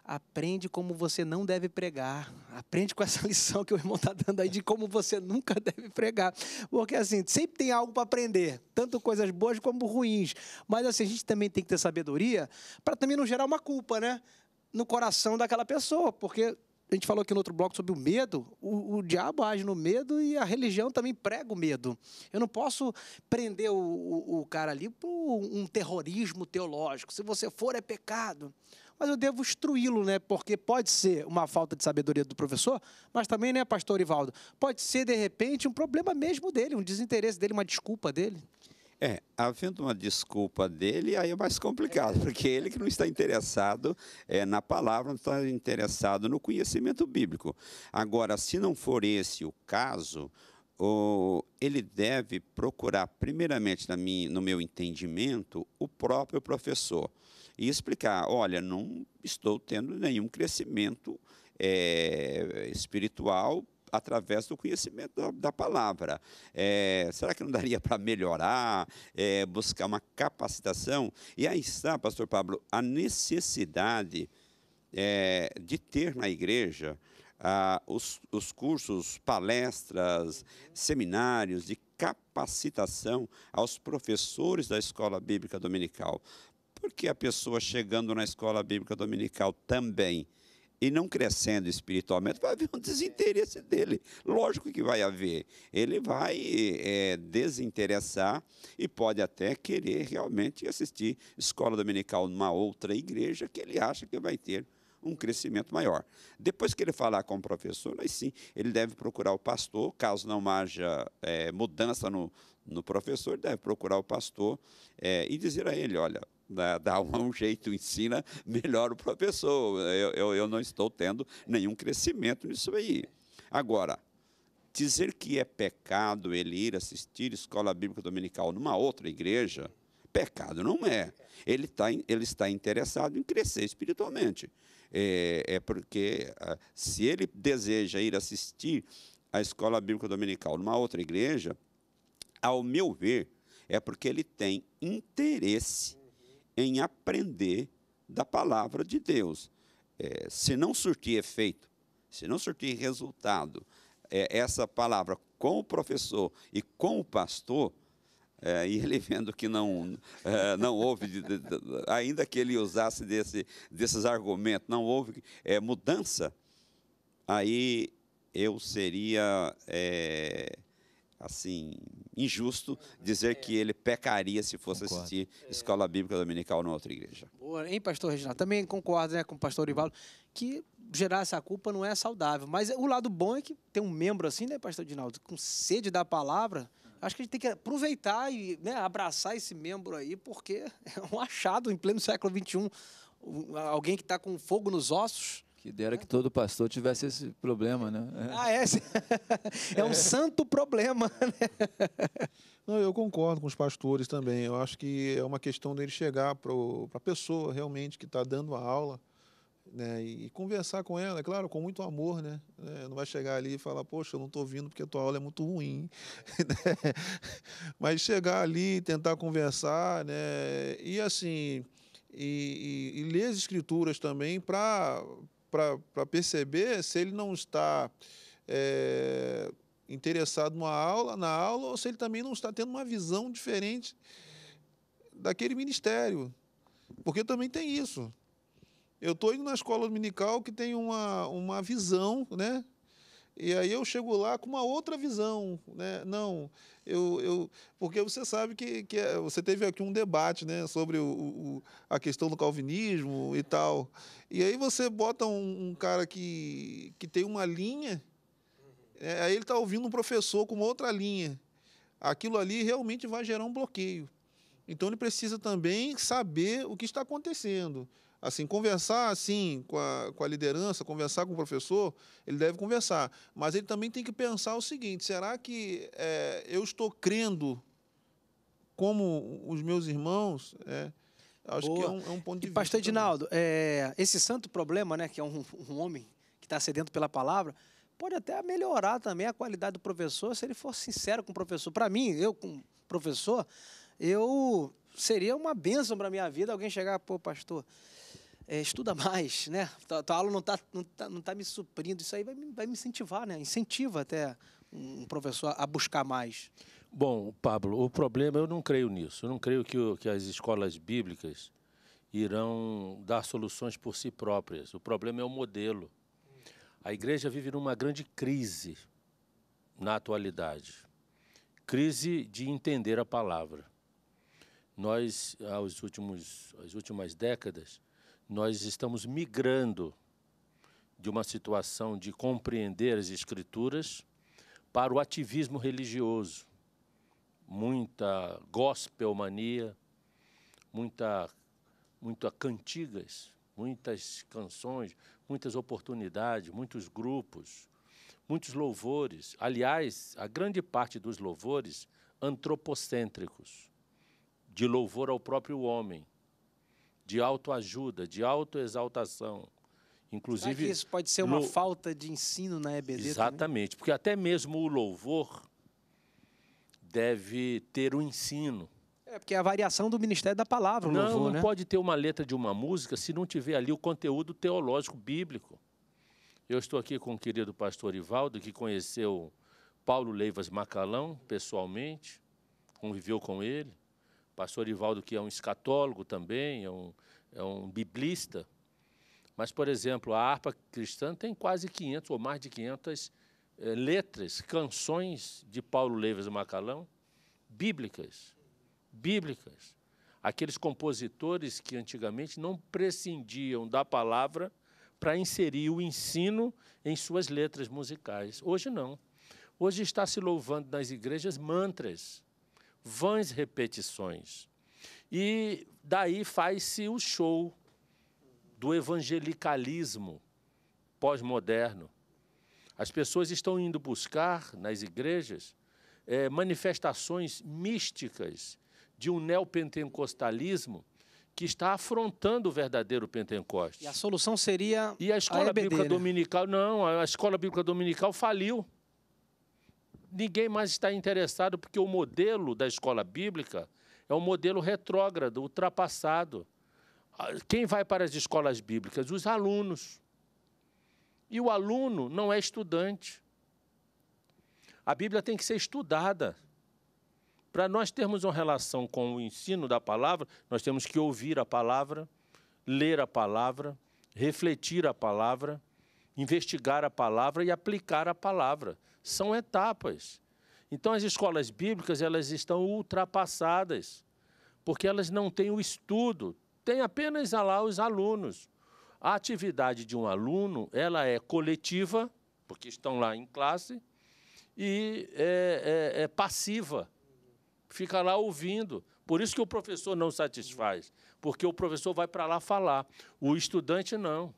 Aprende como você não deve pregar. Aprende com essa lição que o irmão está dando aí de como você nunca deve pregar. Porque, assim, sempre tem algo para aprender, tanto coisas boas como ruins. Mas, assim, a gente também tem que ter sabedoria para também não gerar uma culpa, né? No coração daquela pessoa, porque a gente falou aqui no outro bloco sobre o medo, o, o, diabo age no medo e a religião também prega o medo. Eu não posso prender o, o, o cara ali por um terrorismo teológico. Se você for, é pecado. Mas eu devo instruí-lo, né? Porque pode ser uma falta de sabedoria do professor, mas também, né, pastor Ivaldo? Pode ser, de repente, um problema mesmo dele, um desinteresse dele, uma desculpa dele. É, havendo uma desculpa dele, aí é mais complicado, porque ele que não está interessado é, na palavra, não está interessado no conhecimento bíblico. Agora, se não for esse o caso, o, ele deve procurar, primeiramente, na minha, no meu entendimento, o próprio professor e explicar: olha, não estou tendo nenhum crescimento é, espiritual através do conhecimento da, da palavra. É, será que não daria para melhorar, é, buscar uma capacitação? E aí está, pastor Pablo, a necessidade é, de ter na igreja ah, os, os cursos, palestras, seminários de capacitação aos professores da escola bíblica dominical. Porque a pessoa chegando na escola bíblica dominical também e não crescendo espiritualmente, vai haver um desinteresse dele. Lógico que vai haver. Ele vai é, desinteressar e pode até querer realmente assistir escola dominical numa outra igreja que ele acha que vai ter um crescimento maior. Depois que ele falar com o professor, aí sim, ele deve procurar o pastor, caso não haja é, mudança no, no professor, deve procurar o pastor é, e dizer a ele, olha, dá, dá um jeito, ensina melhor o professor. Eu, eu, eu não estou tendo nenhum crescimento nisso aí. Agora, dizer que é pecado ele ir assistir escola bíblica dominical numa outra igreja, pecado não é. Ele, tá, ele está interessado em crescer espiritualmente. É, é porque ah, se ele deseja ir assistir a escola bíblica dominical numa outra igreja, ao meu ver, é porque ele tem interesse em aprender da palavra de Deus. É, se não surtir efeito, se não surtir resultado, é, essa palavra com o professor e com o pastor, é, e ele vendo que não, é, não houve, de, de, de, ainda que ele usasse desse, desses argumentos, não houve é, mudança, aí eu seria é, assim, injusto dizer que ele pecaria se fosse concordo. assistir escola bíblica dominical numa outra igreja. Boa, hein, pastor Reginaldo? Também concordo né, com o pastor Rivaldo que gerar essa culpa não é saudável. Mas o lado bom é que tem um membro assim, né, pastor Dinaldo, com sede da palavra. Acho que a gente tem que aproveitar e né, abraçar esse membro aí, porque é um achado em pleno século XXI. Alguém que está com fogo nos ossos que dera que todo pastor tivesse esse problema, né? É. Ah, é? É um é. santo problema, né? Não, eu concordo com os pastores também. Eu acho que é uma questão dele chegar para a pessoa realmente que está dando a aula né, e, conversar com ela, é claro, com muito amor, né? É, não vai chegar ali e falar, poxa, eu não estou vindo porque a tua aula é muito ruim. Né? Mas chegar ali, tentar conversar, né? E assim, e, e, e ler as escrituras também para para perceber se ele não está é, interessado numa aula, na aula ou se ele também não está tendo uma visão diferente daquele ministério. Porque também tem isso. Eu estou indo na escola dominical que tem uma, uma visão, né? E aí eu chego lá com uma outra visão, né? Não, eu, eu porque você sabe que, que é, você teve aqui um debate, né, sobre o, o a questão do calvinismo e tal. E aí você bota um, um cara que, que tem uma linha, é, aí ele está ouvindo um professor com uma outra linha. Aquilo ali realmente vai gerar um bloqueio. Então ele precisa também saber o que está acontecendo. Assim, conversar assim com a, com a liderança, conversar com o professor, ele deve conversar. Mas ele também tem que pensar o seguinte: será que é, eu estou crendo como os meus irmãos? É, acho Boa. que é um, é um, ponto de e vista. Pastor Edinaldo, é, esse santo problema, né, que é um, um homem que está sedento pela palavra, pode até melhorar também a qualidade do professor se ele for sincero com o professor. Para mim, eu, como professor, eu seria uma bênção para minha vida alguém chegar, pô, pastor, é, estuda mais, né? Tua, tua aula não está não tá, não tá me suprindo, isso aí vai, vai me incentivar, né? Incentiva até um professor a buscar mais. Bom, Pablo, o problema eu não creio nisso. Eu não creio que, que as escolas bíblicas irão dar soluções por si próprias. O problema é o modelo. A igreja vive numa grande crise na atualidade crise de entender a palavra. Nós, aos últimos, as últimas décadas, nós estamos migrando de uma situação de compreender as escrituras para o ativismo religioso. Muita gospelmania, muita, muita cantigas, muitas canções, muitas oportunidades, muitos grupos, muitos louvores. Aliás, a grande parte dos louvores antropocêntricos, de louvor ao próprio homem de autoajuda, de autoexaltação. Inclusive Será que isso pode ser uma falta de ensino na EBD Exatamente, também? porque até mesmo o louvor deve ter o um ensino. É porque é a variação do ministério da palavra, o não, louvor, não né? pode ter uma letra de uma música se não tiver ali o conteúdo teológico bíblico. Eu estou aqui com o querido pastor Ivaldo, que conheceu Paulo Leivas Macalão pessoalmente, conviveu com ele pastor Ivaldo, que é um escatólogo também, é um, é um biblista. Mas, por exemplo, a harpa cristã tem quase 500 ou mais de 500 eh, letras, canções de Paulo Leves Macalão, bíblicas. Bíblicas. Aqueles compositores que antigamente não prescindiam da palavra para inserir o ensino em suas letras musicais. Hoje não. Hoje está se louvando nas igrejas mantras vãs repetições. E daí faz-se o show do evangelicalismo pós-moderno. As pessoas estão indo buscar nas igrejas é, manifestações místicas de um neopentecostalismo que está afrontando o verdadeiro Pentecostes. E a solução seria. E a escola a EBD, bíblica né? dominical. Não, a escola bíblica dominical faliu ninguém mais está interessado, porque o modelo da escola bíblica é um modelo retrógrado, ultrapassado. Ah, quem vai para as escolas bíblicas? Os alunos. E o aluno não é estudante. A Bíblia tem que ser estudada. Para nós termos uma relação com o ensino da palavra, nós temos que ouvir a palavra, ler a palavra, refletir a palavra, investigar a palavra e aplicar a palavra são etapas. Então as escolas bíblicas elas estão ultrapassadas, porque elas não têm o estudo, tem apenas lá os alunos. A atividade de um aluno ela é coletiva, porque estão lá em classe, e é, é, é passiva, fica lá ouvindo. Por isso que o professor não satisfaz, porque o professor vai para lá falar, o estudante não.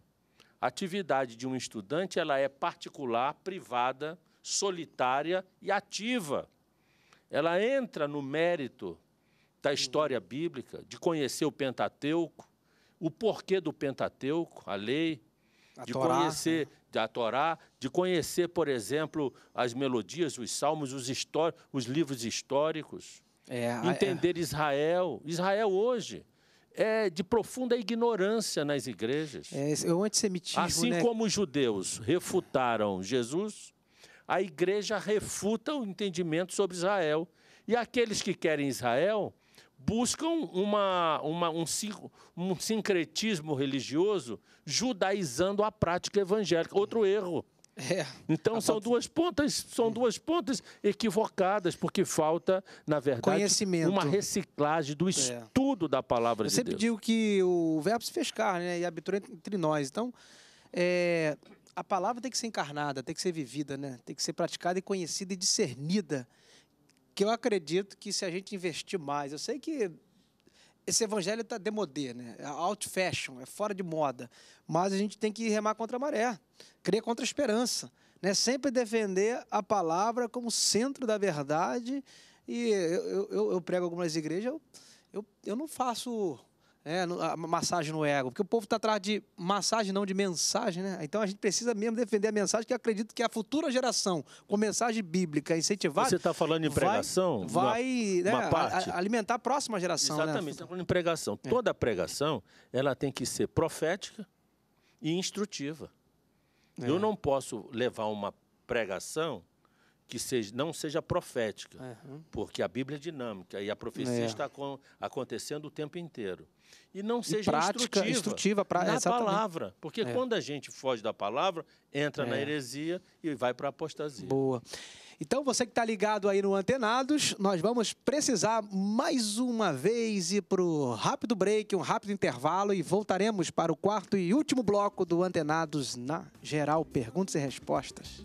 A atividade de um estudante ela é particular, privada, solitária e ativa. Ela entra no mérito da história bíblica, de conhecer o Pentateuco, o porquê do Pentateuco, a lei, a de Torá, conhecer né? da Torá, de conhecer, por exemplo, as melodias, os salmos, os, os livros históricos, é, é. entender é... Israel. Israel hoje é de profunda ignorância nas igrejas. É, o antissemitismo. Assim né? como os judeus refutaram Jesus, a igreja refuta o entendimento sobre Israel. E aqueles que querem Israel buscam uma, uma, um, um sincretismo religioso judaizando a prática evangélica. Outro erro. É. Então são duas pontas, são duas pontas equivocadas, porque falta, na verdade, uma reciclagem do é. estudo é. da palavra Eu de Deus. Eu sempre digo que o verbo se fez carne né, e habitou entre nós. Então, é, a palavra tem que ser encarnada, tem que ser vivida, né? tem que ser praticada e conhecida e discernida. Que eu acredito que se a gente investir mais, eu sei que esse evangelho está demodé, né? é out fashion, é fora de moda, mas a gente tem que remar contra a maré, crer contra a esperança. Né? Sempre defender a palavra como centro da verdade. E eu, eu, eu prego algumas igrejas, eu, eu, eu não faço é, a massagem no ego. Porque o povo está atrás de massagem, não de mensagem, né? Então a gente precisa mesmo defender a mensagem, que eu acredito que a futura geração, com mensagem bíblica incentivada. Você está falando em pregação? Vai, vai uma, né, uma a, a alimentar a próxima geração. Né? Exatamente, né? está falando em pregação. É. Toda pregação ela tem que ser profética e instrutiva. É. Eu não posso levar uma pregação que seja, não seja profética, é, hum. porque a Bíblia é dinâmica e a profecia é. está com, acontecendo o tempo inteiro. E não e seja prática, instrutiva, instrutiva pra, na palavra, porque é. quando a gente foge da palavra, entra é. na heresia e vai para a apostasia. Boa. Então, você que está ligado aí no Antenados, nós vamos precisar mais uma vez ir para o rápido break, um rápido intervalo e voltaremos para o quarto e último bloco do Antenados na Geral Perguntas e Respostas.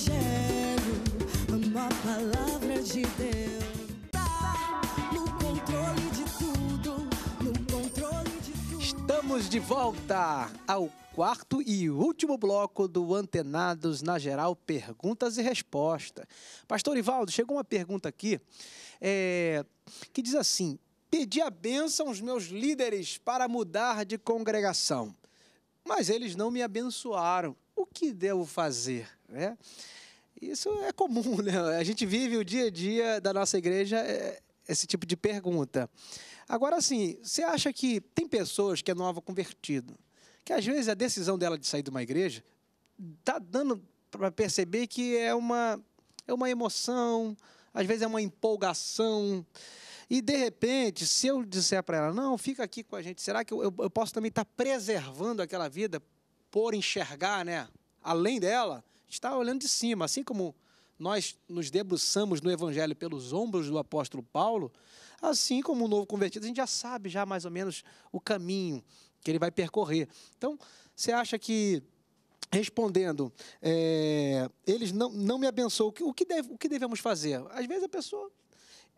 Evangelho, uma palavra de Deus. Tá no controle de tudo, no controle de tudo. Estamos de volta ao quarto e último bloco do Antenados na Geral Perguntas e Respostas. Pastor Ivaldo, chegou uma pergunta aqui é, que diz assim: Pedi a bênção aos meus líderes para mudar de congregação, mas eles não me abençoaram o que devo fazer? Né? Isso é comum, né? A gente vive o dia a dia da nossa igreja é, esse tipo de pergunta. Agora, assim, você acha que tem pessoas que é nova convertido, que às vezes a decisão dela de sair de uma igreja tá dando para perceber que é uma é uma emoção, às vezes é uma empolgação. E de repente, se eu disser para ela, não, fica aqui com a gente, será que eu, eu, eu posso também estar tá preservando aquela vida por enxergar, né, além dela, está olhando de cima, assim como nós nos debruçamos no evangelho pelos ombros do apóstolo Paulo, assim como o novo convertido, a gente já sabe já mais ou menos o caminho que ele vai percorrer. Então, você acha que respondendo, é, eles não, não me abençoam, o que, deve, o que devemos fazer? Às vezes a pessoa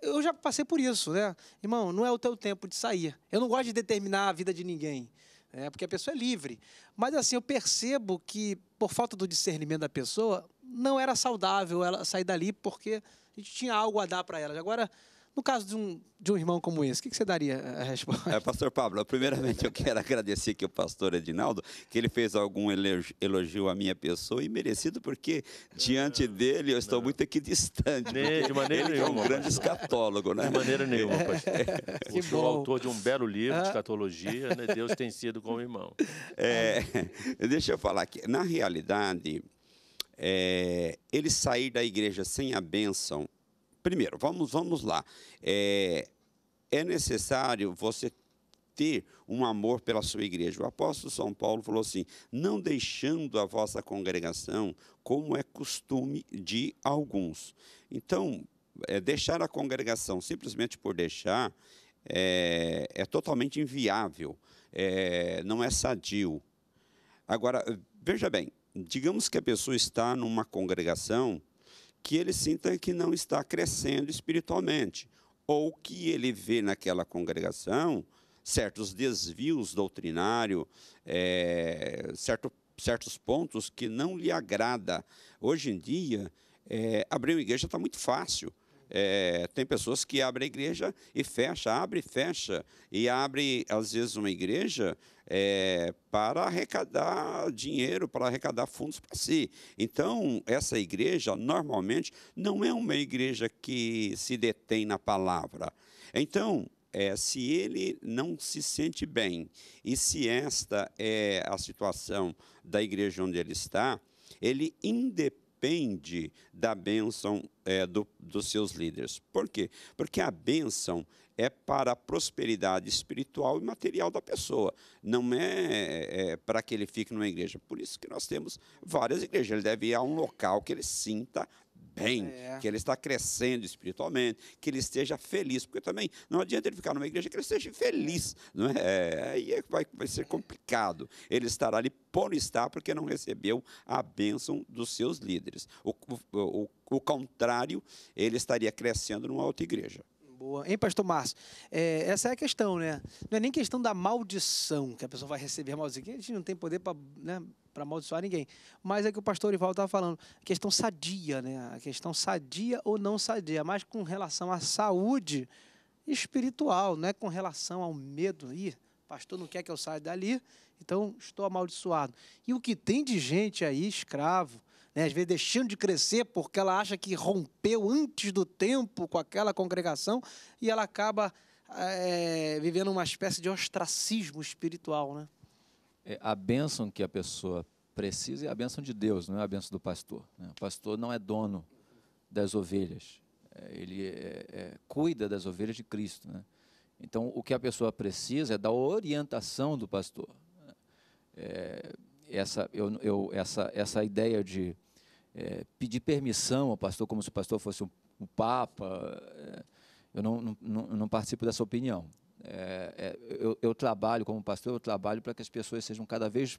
eu já passei por isso, né? Irmão, não é o teu tempo de sair. Eu não gosto de determinar a vida de ninguém. É, porque a pessoa é livre. Mas assim, eu percebo que, por falta do discernimento da pessoa, não era saudável ela sair dali porque a gente tinha algo a dar para ela. Agora, no caso de um, de um irmão como esse, o que, você daria a resposta? É, pastor Pablo, primeiramente eu quero agradecer aqui o pastor Edinaldo, que ele fez algum elogio à minha pessoa e merecido, porque diante dele eu estou não. muito aqui distante. de maneira ele nenhuma. É um grande pastor. escatólogo, né? De maneira nenhuma, é. pastor. É. O autor de um belo livro de ah. escatologia, né? Deus tem sido como irmão. É, deixa eu falar aqui. Na realidade, é, ele sair da igreja sem a bênção Primeiro, vamos, vamos lá. É, é necessário você ter um amor pela sua igreja. O apóstolo São Paulo falou assim: não deixando a vossa congregação, como é costume de alguns. Então, é, deixar a congregação simplesmente por deixar é, é totalmente inviável, é, não é sadio. Agora, veja bem, digamos que a pessoa está numa congregação que ele sinta que não está crescendo espiritualmente, ou que ele vê naquela congregação certos desvios doutrinários, é, certo, certos pontos que não lhe agrada. Hoje em dia, é, abrir uma igreja está muito fácil. É, tem pessoas que abrem a igreja e fecha, abre e fecha. E abre, às vezes, uma igreja é, para arrecadar dinheiro, para arrecadar fundos para si. Então, essa igreja, normalmente, não é uma igreja que se detém na palavra. Então, é, se ele não se sente bem e se esta é a situação da igreja onde ele está, ele independente depende da bênção é, do, dos seus líderes. Por quê? Porque a bênção é para a prosperidade espiritual e material da pessoa, não é, é, é para que ele fique numa igreja. Por isso que nós temos várias igrejas. Ele deve ir a um local que ele sinta bem, é. que ele está crescendo espiritualmente, que ele esteja feliz, porque também não adianta ele ficar numa igreja que ele esteja infeliz não é? é aí é, vai, vai ser complicado. Ele estará ali por estar, porque não recebeu a bênção dos seus líderes. O, o, o, o contrário, ele estaria crescendo numa outra igreja boa. Hein, pastor Márcio? É, essa é a questão, né? Não é nem questão da maldição que a pessoa vai receber a maldição. A gente não tem poder para né, amaldiçoar ninguém. Mas é que o pastor Ival estava falando. A questão sadia, né? A questão sadia ou não sadia. Mas com relação à saúde espiritual, não é com relação ao medo. Ih, pastor não quer que eu saia dali, então estou amaldiçoado. E o que tem de gente aí, escravo, né, às vezes deixando de crescer porque ela acha que rompeu antes do tempo com aquela congregação e ela acaba é, vivendo uma espécie de ostracismo espiritual. Né? É, a bênção que a pessoa precisa é a bênção de Deus, não é a bênção do pastor. Né? O pastor não é dono das ovelhas, é, ele é, é, é, cuida das ovelhas de Cristo. Né? Então, o que a pessoa precisa é da orientação do pastor. Né? É, essa, eu, eu, essa, essa ideia de é, pedir permissão ao pastor, como se o pastor fosse um, um papa. É, eu não, não, não, participo dessa opinião. É, é, eu, eu, trabalho como pastor, eu trabalho para que as pessoas sejam cada vez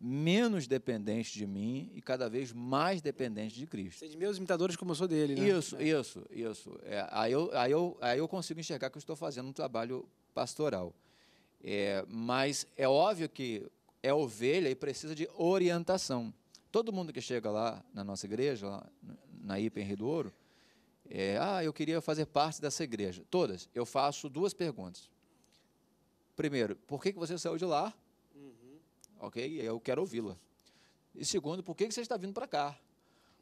menos dependentes de mim e cada vez mais dependentes de Cristo. Você de meus imitadores como eu sou dele, né? Isso, isso, isso. É, aí, eu, aí, eu, aí eu consigo enxergar que eu estou fazendo um trabalho pastoral. É, mas é óbvio que é ovelha e precisa de orientação. Todo mundo que chega lá na nossa igreja, lá na IPA em Rio do Ouro, é, ah, eu queria fazer parte dessa igreja. Todas, eu faço duas perguntas. Primeiro, por que, que você saiu de lá? Uhum. Ok, eu quero ouvi-la. E segundo, por que, que você está vindo para cá?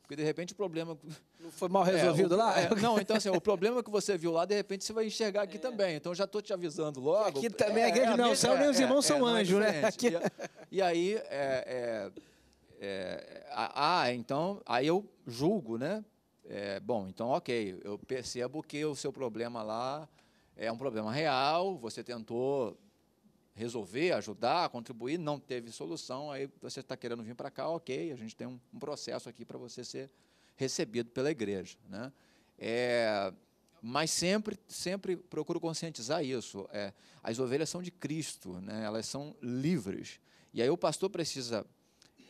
Porque de repente o problema. Não foi mal resolvido é, lá? É, não, então assim, o problema que você viu lá, de repente você vai enxergar aqui é. também. Então já estou te avisando logo. Aqui também é igreja é, não, o céu nem os irmãos é, são é, anjos, né? Aqui... E, e, aí é, é ah, então, aí eu julgo, né? É, bom, então, ok, eu percebo que o seu problema lá é um problema real, você tentou resolver, ajudar, contribuir, não teve solução, aí você está querendo vir para cá, ok, a gente tem um, um processo aqui para você ser recebido pela igreja. Né? É, mas sempre, sempre procuro conscientizar isso. É, as ovelhas são de Cristo, né? elas são livres. E aí o pastor precisa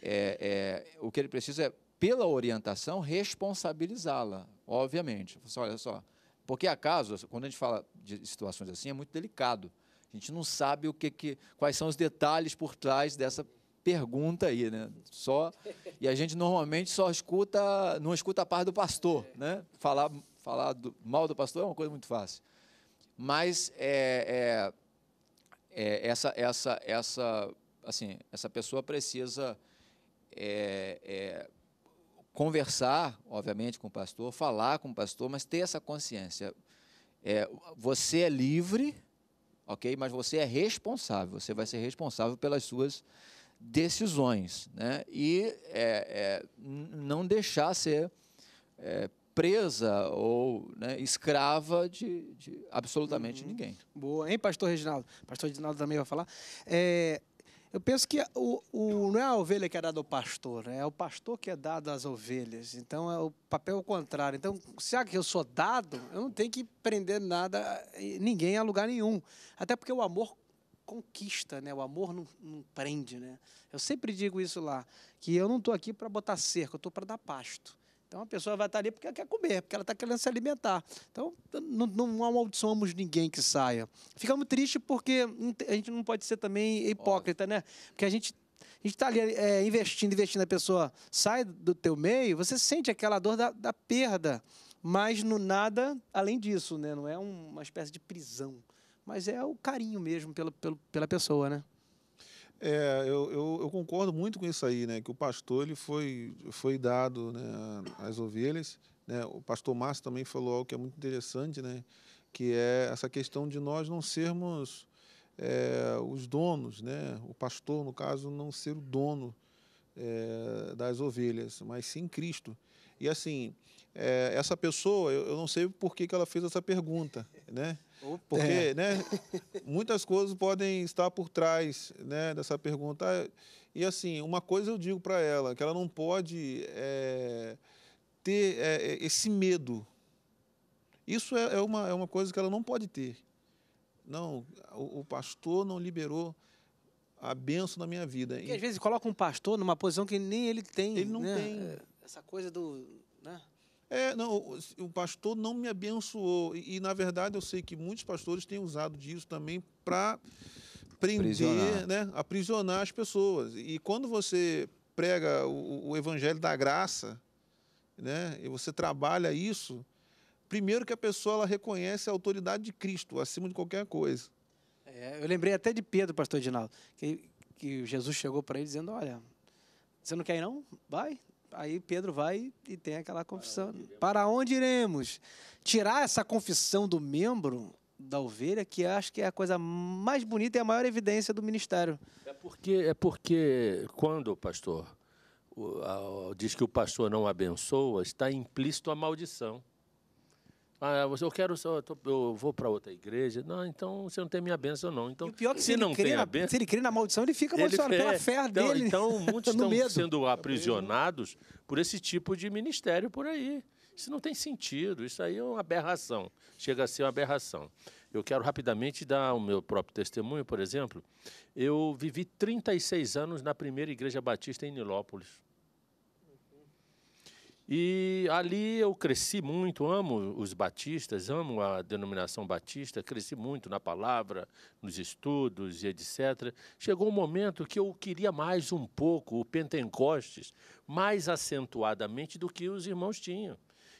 é, é, o que ele precisa é, pela orientação, responsabilizá-la, obviamente. Olha só, porque acaso quando a gente fala de situações assim, é muito delicado. A gente não sabe o que, que quais são os detalhes por trás dessa pergunta aí, né? Só e a gente normalmente só escuta, não escuta a parte do pastor, né? Falar, falar do, mal do pastor é uma coisa muito fácil, mas é, é, é, essa, essa, essa, assim, essa pessoa precisa é, é, conversar, obviamente, com o pastor, falar com o pastor, mas ter essa consciência. É, você é livre, ok? Mas você é responsável. Você vai ser responsável pelas suas decisões, né? E é, é, não deixar ser é, presa ou né, escrava de, de absolutamente uhum. ninguém. Boa, hein, pastor Reginaldo? Pastor Reginaldo também vai falar. É, eu penso que o, o, não é a ovelha que é dada ao pastor, né? é o pastor que é dado às ovelhas. Então é o papel contrário. Então, se é que eu sou dado, eu não tenho que prender nada, eh, ninguém a lugar nenhum. Até porque o amor conquista, né? O amor não, não prende, né? Eu sempre digo isso lá, que eu não estou aqui para botar cerca, eu estou para dar pasto. Então a pessoa vai estar ali porque ela quer comer, porque ela está querendo se alimentar. Então não, não amaldiçoamos ninguém que saia. Ficamos tristes porque a gente não pode ser também hipócrita, né? Porque a gente está ali é, investindo, investindo, a pessoa sai do teu meio, você sente aquela dor da, da perda, mas no nada além disso, né? Não é uma espécie de prisão, mas é o carinho mesmo pela, pela, pela pessoa, né? É, eu, eu, eu, concordo muito com isso aí, né? Que o pastor ele foi, foi dado né, às ovelhas. Né? O pastor Márcio também falou algo que é muito interessante, né? Que é essa questão de nós não sermos é, os donos, né? O pastor, no caso, não ser o dono é, das ovelhas, mas sim Cristo. E assim, é, essa pessoa, eu, eu, não sei por que, que ela fez essa pergunta, né? Porque, é. né, muitas coisas podem estar por trás, né, dessa pergunta. E assim, uma coisa eu digo para ela, que ela não pode é, ter é, esse medo. Isso é, é, uma, é uma coisa que ela não pode ter. Não, o, o pastor não liberou a benção na minha vida. Porque e... às vezes coloca um pastor numa posição que nem ele tem. Ele não né? tem. É, essa coisa do. Né? É, não, o pastor não me abençoou. E, e, na verdade, eu sei que muitos pastores têm usado disso também para prender, aprisionar. né? Aprisionar as pessoas. E quando você prega o, o evangelho da graça, né? E você trabalha isso, primeiro que a pessoa ela reconhece a autoridade de Cristo acima de qualquer coisa. É, eu lembrei até de Pedro, pastor Dinaldo, que, que Jesus chegou para ele dizendo: Olha, você não quer ir, não? Vai. Aí Pedro vai e tem aquela confissão. Para onde, para onde iremos? Tirar essa confissão do membro da ovelha, que acho que é a coisa mais bonita e a maior evidência do ministério. É porque, é porque quando, pastor, o, a, diz que o pastor não abençoa, está implícito a maldição. Ah, é, você, eu quero só, eu, vou para outra igreja. Não, então você não tem minha bênção, não. Então, e pior é que se, ele não crê tem na, a benção, se ele crê na maldição, ele fica amaldiçoado ele, pela fé então, dele. Então, muitos estão medo. sendo aprisionados por esse tipo de ministério por aí. Isso não tem sentido, isso aí é uma aberração. Chega a ser uma aberração. Eu quero rapidamente dar o meu próprio testemunho, por exemplo. Eu vivi 36 anos na primeira igreja batista em Nilópolis. E ali eu cresci muito, amo os batistas, amo a denominação batista, cresci muito na palavra, nos estudos e etc. Chegou um momento que eu queria mais um pouco o Pentecostes, mais acentuadamente do que os irmãos tinham.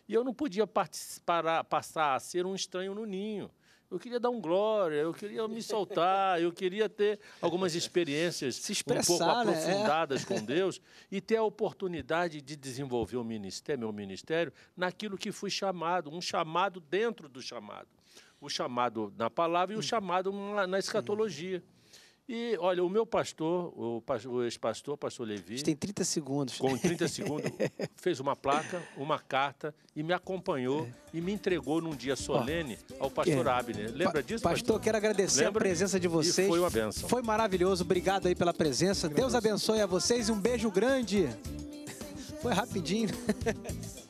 E eu não podia participar, passar a ser um estranho no ninho. Eu queria dar um glória, eu queria me soltar, eu queria ter algumas experiências um pouco né? É. aprofundadas né? com Deus e ter a oportunidade de desenvolver o ministério, meu ministério, naquilo que fui chamado, um chamado dentro do chamado. O chamado na palavra e o hum. chamado na escatologia. E, olha, o meu pastor, o, o ex-pastor, pastor Levi. tem 30 segundos. Com 30 segundos, fez uma placa, uma carta e me acompanhou é. e me entregou num dia solene Ó, ao pastor é. Abner. Lembra pa disso? Pastor, pastor? quero agradecer Lembra? a presença de vocês. E foi uma benção. Foi maravilhoso. Obrigado aí pela presença. Deus abençoe a vocês e um beijo grande. Foi rapidinho.